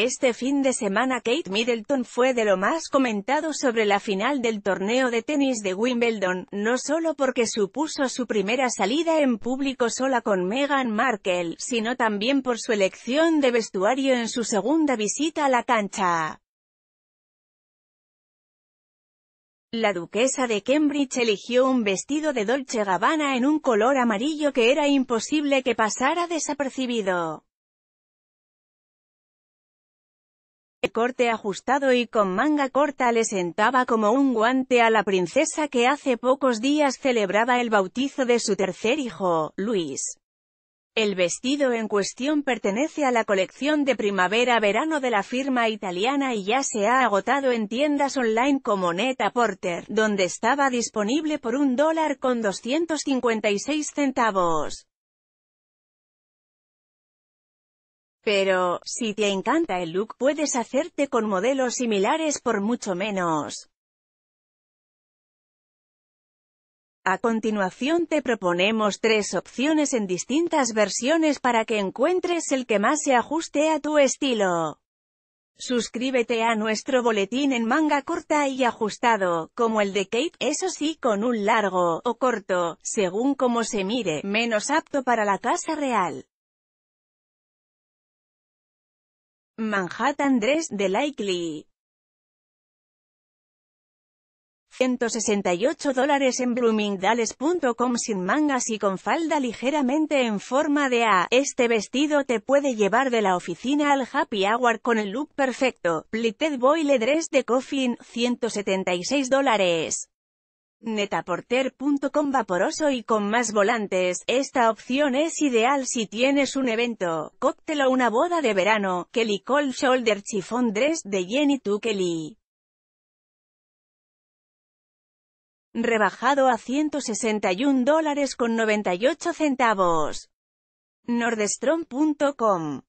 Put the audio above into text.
Este fin de semana Kate Middleton fue de lo más comentado sobre la final del torneo de tenis de Wimbledon, no solo porque supuso su primera salida en público sola con Meghan Markle, sino también por su elección de vestuario en su segunda visita a la cancha. La duquesa de Cambridge eligió un vestido de Dolce Gabbana en un color amarillo que era imposible que pasara desapercibido. El corte ajustado y con manga corta le sentaba como un guante a la princesa que hace pocos días celebraba el bautizo de su tercer hijo, Luis. El vestido en cuestión pertenece a la colección de primavera-verano de la firma italiana y ya se ha agotado en tiendas online como Neta Porter, donde estaba disponible por un dólar con 256 centavos. Pero, si te encanta el look puedes hacerte con modelos similares por mucho menos. A continuación te proponemos tres opciones en distintas versiones para que encuentres el que más se ajuste a tu estilo. Suscríbete a nuestro boletín en manga corta y ajustado, como el de Kate, eso sí con un largo, o corto, según como se mire, menos apto para la casa real. Manhattan Dress de Likely. 168 dólares en bloomingdales.com sin mangas y con falda ligeramente en forma de A. Este vestido te puede llevar de la oficina al happy hour con el look perfecto. Pleated Boyle Dress de Coffin, 176 dólares. Netaporter.com Vaporoso y con más volantes, esta opción es ideal si tienes un evento, cóctel o una boda de verano, Kelly Cole Shoulder Chiffon Dress de Jenny Kelly. Rebajado a 161 dólares con 98 centavos. Nordstrom.com